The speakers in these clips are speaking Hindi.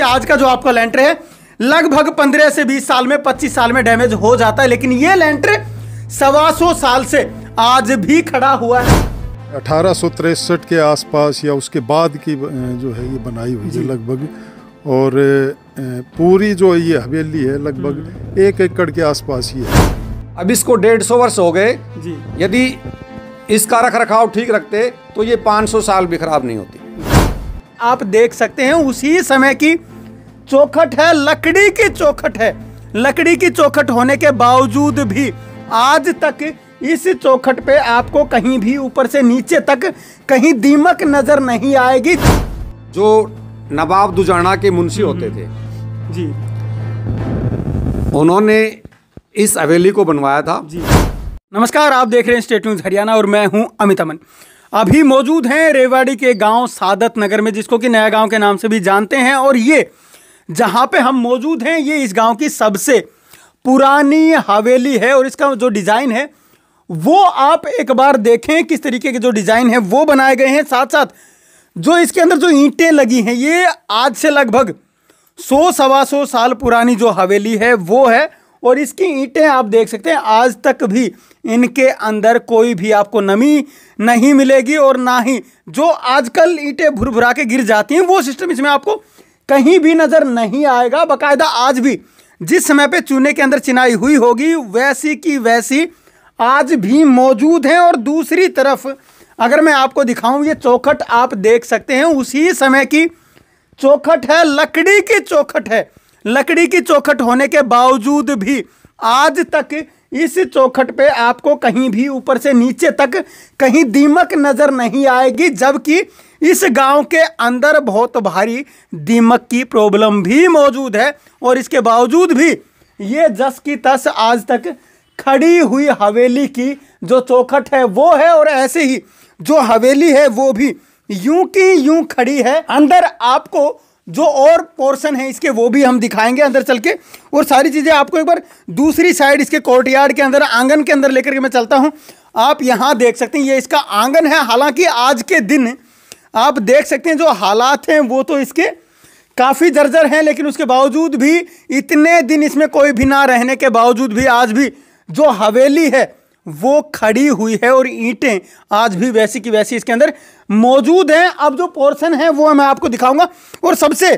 कि आज का जो आपका लेंटर है लगभग पंद्रह से बीस साल में पच्चीस साल में डैमेज हो जाता है लेकिन ये लेंटर सवा सौ साल से आज भी खड़ा हुआ है अठारह के आसपास या उसके बाद की जो है ये बनाई हुई है लगभग और पूरी जो ये हवेली है लगभग हम्म। एक एकड़ के आसपास ही है अब इसको डेढ़ सौ वर्ष हो गए जी यदि इसका रख रखाव ठीक रखते तो ये 500 साल भी खराब नहीं होती आप देख सकते हैं उसी समय की चौखट है लकड़ी की चौखट है लकड़ी की चौखट होने के बावजूद भी आज तक इस चौखट पे आपको कहीं भी ऊपर से नीचे तक कहीं दीमक नजर नहीं आएगी जो नवाब दुजाना के मुंशी होते थे जी उन्होंने इस हवेली को बनवाया था जी नमस्कार आप देख रहे हैं स्टेट न्यूज हरियाणा और मैं हूं अमित अमन अभी मौजूद हैं रेवाड़ी के गांव सादत नगर में जिसको कि नया गांव के नाम से भी जानते हैं और ये जहाँ पे हम मौजूद हैं ये इस गांव की सबसे पुरानी हवेली है और इसका जो डिज़ाइन है वो आप एक बार देखें किस तरीके के जो डिज़ाइन है वो बनाए गए हैं साथ साथ जो इसके अंदर जो ईंटें लगी हैं ये आज से लगभग सौ सवा सौ साल पुरानी जो हवेली है वो है और इसकी ईंटें आप देख सकते हैं आज तक भी इनके अंदर कोई भी आपको नमी नहीं मिलेगी और ना ही जो आजकल ईंटें भुरभुरा के गिर जाती हैं वो सिस्टम इसमें आपको कहीं भी नज़र नहीं आएगा बाकायदा आज भी जिस समय पे चूने के अंदर चिनाई हुई होगी वैसी की वैसी आज भी मौजूद हैं और दूसरी तरफ अगर मैं आपको दिखाऊं ये चौखट आप देख सकते हैं उसी समय की चौखट है लकड़ी की चौखट है लकड़ी की चौखट होने के बावजूद भी आज तक इस चौखट पे आपको कहीं भी ऊपर से नीचे तक कहीं दीमक नज़र नहीं आएगी जबकि इस गांव के अंदर बहुत भारी दीमक की प्रॉब्लम भी मौजूद है और इसके बावजूद भी ये जस की तस आज तक खड़ी हुई हवेली की जो चौखट है वो है और ऐसे ही जो हवेली है वो भी यूं की यूं खड़ी है अंदर आपको जो और पोर्शन है इसके वो भी हम दिखाएंगे अंदर चल के और सारी चीज़ें आपको एक बार दूसरी साइड इसके कोर्टयार्ड के अंदर आंगन के अंदर लेकर के मैं चलता हूँ आप यहाँ देख सकते हैं ये इसका आंगन है हालांकि आज के दिन आप देख सकते हैं जो हालात हैं वो तो इसके काफ़ी जर्जर हैं लेकिन उसके बावजूद भी इतने दिन इसमें कोई भी ना रहने के बावजूद भी आज भी जो हवेली है वो खड़ी हुई है और ईंटें आज भी वैसी की वैसी इसके अंदर मौजूद हैं अब जो पोर्शन है वो मैं आपको दिखाऊंगा और सबसे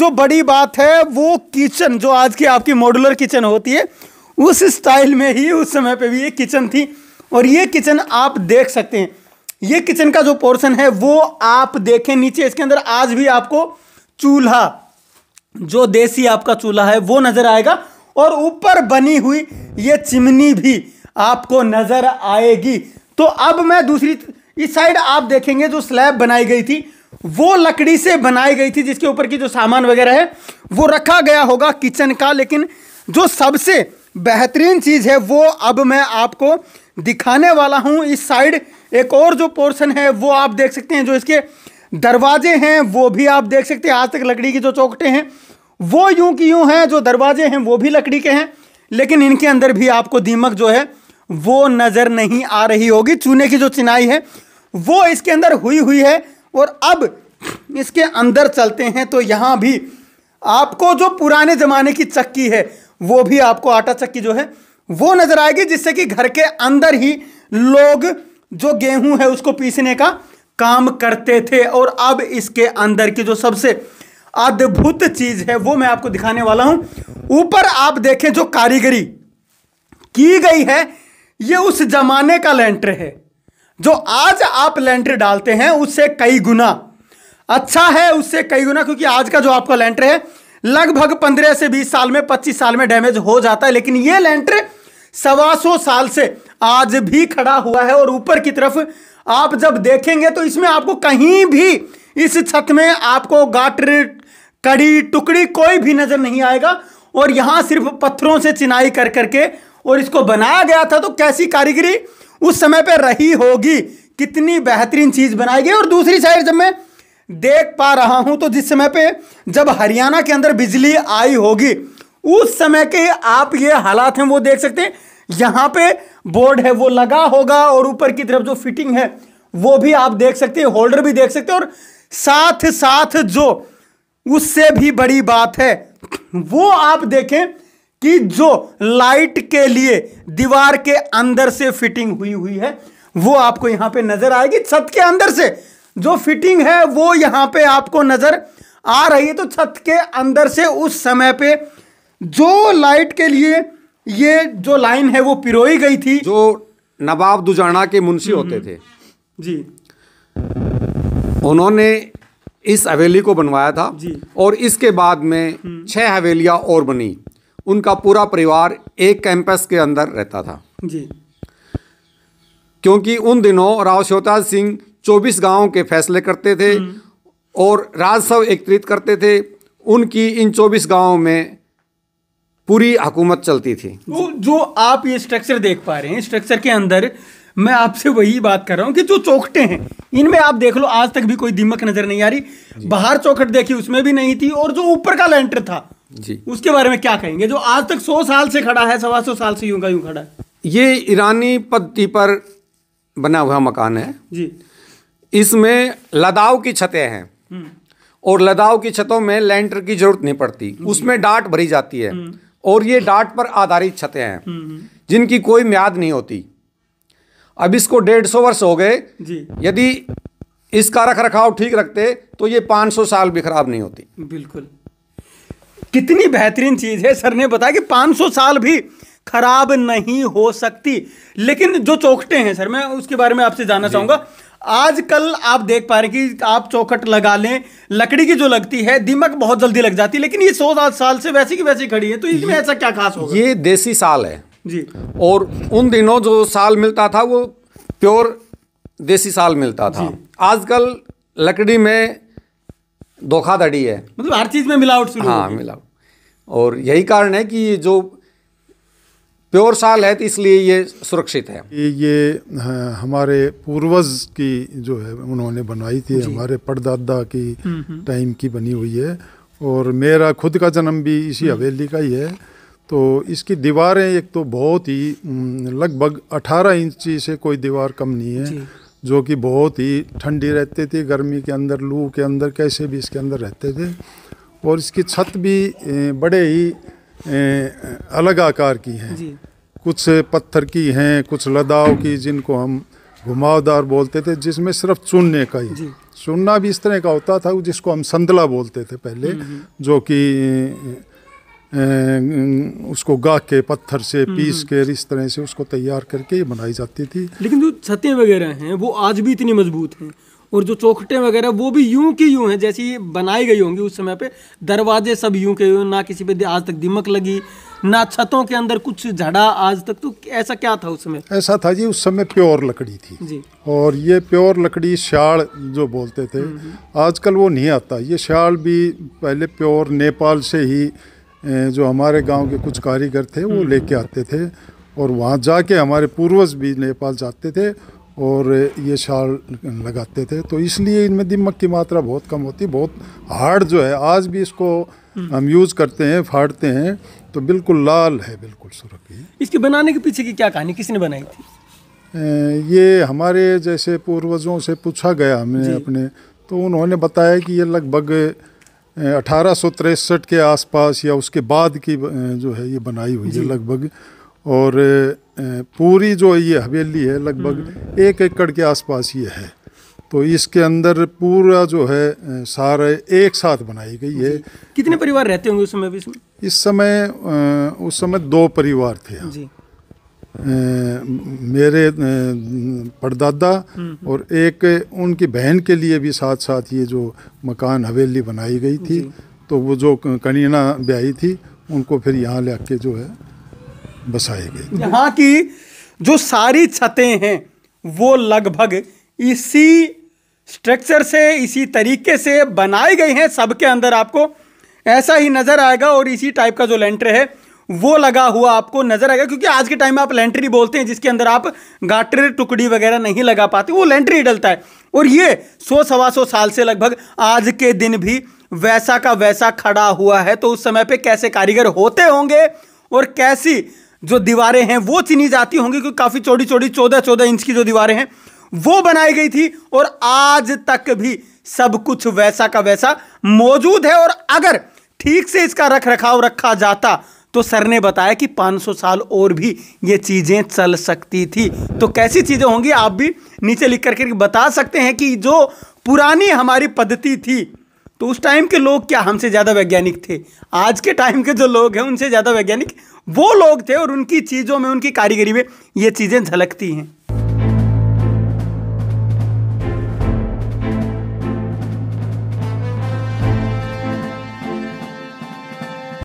जो बड़ी बात है वो किचन जो आज की आपकी मॉडुलर किचन होती है उस स्टाइल में ही उस समय पे भी ये किचन थी और ये किचन आप देख सकते हैं ये किचन का जो पोर्शन है वो आप देखें नीचे इसके अंदर आज भी आपको चूल्हा जो देसी आपका चूल्हा है वो नजर आएगा और ऊपर बनी हुई ये चिमनी भी आपको नजर आएगी तो अब मैं दूसरी इस साइड आप देखेंगे जो स्लैब बनाई गई थी वो लकड़ी से बनाई गई थी जिसके ऊपर की जो सामान वगैरह है वो रखा गया होगा किचन का लेकिन जो सबसे बेहतरीन चीज़ है वो अब मैं आपको दिखाने वाला हूँ इस साइड एक और जो पोर्शन है वो आप देख सकते हैं जो इसके दरवाजे हैं वो भी आप देख सकते हैं आज तक लकड़ी की जो चौकटे हैं वो यूं की यूं हैं जो दरवाजे हैं वो भी लकड़ी के हैं लेकिन इनके अंदर भी आपको दीमक जो है वो नज़र नहीं आ रही होगी चूने की जो चिनाई है वो इसके अंदर हुई हुई है और अब इसके अंदर चलते हैं तो यहाँ भी आपको जो पुराने ज़माने की चक्की है वो भी आपको आटा चक्की जो है वो नजर आएगी जिससे कि घर के अंदर ही लोग जो गेहूं है उसको पीसने का काम करते थे और अब इसके अंदर की जो सबसे अद्भुत चीज है वो मैं आपको दिखाने वाला हूं ऊपर आप देखें जो कारीगरी की गई है ये उस जमाने का लेंटर है जो आज आप लेंटर डालते हैं उससे कई गुना अच्छा है उससे कई गुना क्योंकि आज का जो आपका लेंटर है लगभग पंद्रह से बीस साल में पच्चीस साल में डैमेज हो जाता है लेकिन ये लेंटर सवा सौ साल से आज भी खड़ा हुआ है और ऊपर की तरफ आप जब देखेंगे तो इसमें आपको कहीं भी इस छत में आपको गाटर कड़ी टुकड़ी कोई भी नजर नहीं आएगा और यहाँ सिर्फ पत्थरों से चिनाई कर करके और इसको बनाया गया था तो कैसी कारीगरी उस समय पर रही होगी कितनी बेहतरीन चीज़ बनाई गई और दूसरी साइड जब मैं देख पा रहा हूं तो जिस समय पे जब हरियाणा के अंदर बिजली आई होगी उस समय के आप ये हालात हैं वो देख सकते हैं यहाँ पे बोर्ड है वो लगा होगा और ऊपर की तरफ जो फिटिंग है वो भी आप देख सकते हैं होल्डर भी देख सकते हैं और साथ साथ जो उससे भी बड़ी बात है वो आप देखें कि जो लाइट के लिए दीवार के अंदर से फिटिंग हुई हुई है वो आपको यहाँ पे नजर आएगी छत के अंदर से जो फिटिंग है वो यहां पे आपको नजर आ रही है तो छत के अंदर से उस समय पर जो लाइट के लिए ये जो लाइन है वो पिरोई गई थी जो नवाब दुजाना के मुंशी हम्म, होते हम्म। थे जी उन्होंने इस हवेली को बनवाया था जी और इसके बाद में हम्म। छह हवेलियां और बनी उनका पूरा परिवार एक कैंपस के अंदर रहता था जी क्योंकि उन दिनों राव श्योता सिंह चौबीस गांवों के फैसले करते थे और राजस्व एकत्रित करते थे उनकी इन चौबीस गांवों में पूरी हुकूमत चलती थी तो जो आप ये स्ट्रक्चर देख पा रहे हैं स्ट्रक्चर के अंदर मैं आपसे वही बात कर रहा हूँ कि जो चौखटे हैं इनमें आप देख लो आज तक भी कोई दिमक नजर नहीं आ रही बाहर चौखट देखी उसमें भी नहीं थी और जो ऊपर का लेंटर था जी उसके बारे में क्या कहेंगे जो आज तक सौ साल से खड़ा है सवा सौ साल से यूं का यूं खड़ा है ये ईरानी पद्धति पर बना हुआ मकान है जी इसमें लदाव की छतें हैं हम्म। और लदाव की छतों में लेंटर की जरूरत नहीं पड़ती उसमें डाट भरी जाती है हम्म। और ये डाट पर आधारित छतें हैं हम्म, हम्म। जिनकी कोई म्याद नहीं होती अब इसको डेढ़ सौ वर्ष हो गए यदि इसका रख रखाव ठीक रखते तो ये पाँच सौ साल भी खराब नहीं होती बिल्कुल कितनी बेहतरीन चीज़ है सर ने बताया कि 500 साल भी खराब नहीं हो सकती लेकिन जो चौकटे हैं सर मैं उसके बारे में आपसे जानना चाहूंगा आजकल आप देख पा रहे कि आप चौखट लगा लें लकड़ी की जो लगती है दीमक बहुत जल्दी लग जाती है लेकिन ये सौ सात साल से वैसी की वैसी खड़ी है तो इसमें ऐसा क्या खास होगा ये देसी साल है जी और उन दिनों जो साल मिलता था वो प्योर देसी साल मिलता था आजकल लकड़ी में धोखाधड़ी है मतलब हर चीज़ में मिलावट हाँ मिलावट और यही कारण है कि जो प्योर साल है तो इसलिए ये सुरक्षित है ये हमारे पूर्वज की जो है उन्होंने बनवाई थी हमारे पड़दादा की हम्म, हम्म। टाइम की बनी हुई है और मेरा खुद का जन्म भी इसी हम्म। हवेली का ही है तो इसकी दीवारें एक तो बहुत ही लगभग 18 इंच से कोई दीवार कम नहीं है जो कि बहुत ही ठंडी रहती थी गर्मी के अंदर लू के अंदर कैसे भी इसके अंदर रहते थे और इसकी छत भी बड़े ही अलग आकार की हैं कुछ पत्थर की हैं कुछ लदाव की जिनको हम घुमावदार बोलते थे जिसमें सिर्फ चुनने का ही चुनना भी इस तरह का होता था जिसको हम संदला बोलते थे पहले हम्म, हम्म। जो कि उसको गा के पत्थर से हम्म, पीस के इस तरह से उसको तैयार करके बनाई जाती थी लेकिन जो छतें वगैरह हैं वो आज भी इतनी मजबूत हैं और जो चौखटे वगैरह वो भी यूं की यूं हैं जैसी बनाई गई होंगी उस समय पे दरवाजे सब यूं के यूं ना किसी पे आज तक दिमक लगी ना छतों के अंदर कुछ झड़ा आज तक तो ऐसा क्या था उस समय ऐसा था जी उस समय प्योर लकड़ी थी जी और ये प्योर लकड़ी श्याल जो बोलते थे हम्म, हम्म। आजकल वो नहीं आता ये श्याल भी पहले प्योर नेपाल से ही जो हमारे गांव के कुछ कारीगर थे वो हम्म। लेके आते थे और वहाँ जाके हमारे पूर्वज भी नेपाल जाते थे और ये शाल लगाते थे तो इसलिए इनमें दिमक की मात्रा बहुत कम होती बहुत हार्ड जो है आज भी इसको हम्म। हम यूज़ करते हैं फाड़ते हैं तो बिल्कुल लाल है बिल्कुल सुरखी इसके बनाने के पीछे की क्या कहानी किसने बनाई थी ये हमारे जैसे पूर्वजों से पूछा गया हमने अपने तो उन्होंने बताया कि ये लगभग अठारह के आसपास या उसके बाद की जो है ये बनाई हुई है लगभग और पूरी जो ये हवेली है लगभग हम्म। एक एकड़ के आसपास ये है तो इसके अंदर पूरा जो है सारे एक साथ बनाई गई है कितने परिवार रहते होंगे उस समय भी इसमें इस समय उस समय दो परिवार थे जी। मेरे परदादा हम्म। और एक उनकी बहन के लिए भी साथ साथ ये जो मकान हवेली बनाई गई थी तो वो जो कनीना ब्याई थी उनको फिर यहाँ ले के जो है बसाए गए यहाँ की जो सारी छतें हैं वो लगभग इसी स्ट्रक्चर से इसी तरीके से बनाई गई हैं सबके अंदर आपको ऐसा ही नज़र आएगा और इसी टाइप का जो लेंटर है वो लगा हुआ आपको नज़र आएगा क्योंकि आज के टाइम में आप लेंट्री बोलते हैं जिसके अंदर आप गाटर टुकड़ी वगैरह नहीं लगा पाते वो लेंट्री डलता है और ये सौ सवा सौ साल से लगभग आज के दिन भी वैसा का वैसा खड़ा हुआ है तो उस समय पे कैसे कारीगर होते होंगे और कैसी जो दीवारें हैं वो चिनी जाती होंगी क्योंकि काफ़ी चौड़ी चौड़ी चौदह चौदह इंच की जो दीवारें हैं वो बनाई गई थी और आज तक भी सब कुछ वैसा का वैसा मौजूद है और अगर ठीक से इसका रख रखाव रखा जाता तो सर ने बताया कि 500 साल और भी ये चीज़ें चल सकती थी तो कैसी चीज़ें होंगी आप भी नीचे लिख करके बता सकते हैं कि जो पुरानी हमारी पद्धति थी तो उस टाइम के लोग क्या हमसे ज़्यादा वैज्ञानिक थे आज के टाइम के जो लोग हैं उनसे ज़्यादा वैज्ञानिक वो लोग थे और उनकी चीज़ों में उनकी कारीगरी में ये चीज़ें झलकती हैं